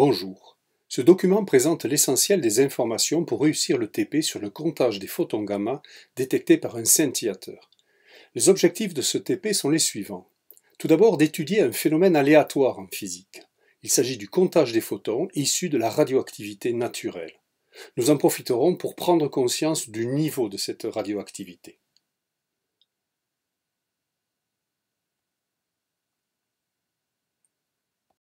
Bonjour. Ce document présente l'essentiel des informations pour réussir le TP sur le comptage des photons gamma détectés par un scintillateur. Les objectifs de ce TP sont les suivants. Tout d'abord, d'étudier un phénomène aléatoire en physique. Il s'agit du comptage des photons issus de la radioactivité naturelle. Nous en profiterons pour prendre conscience du niveau de cette radioactivité.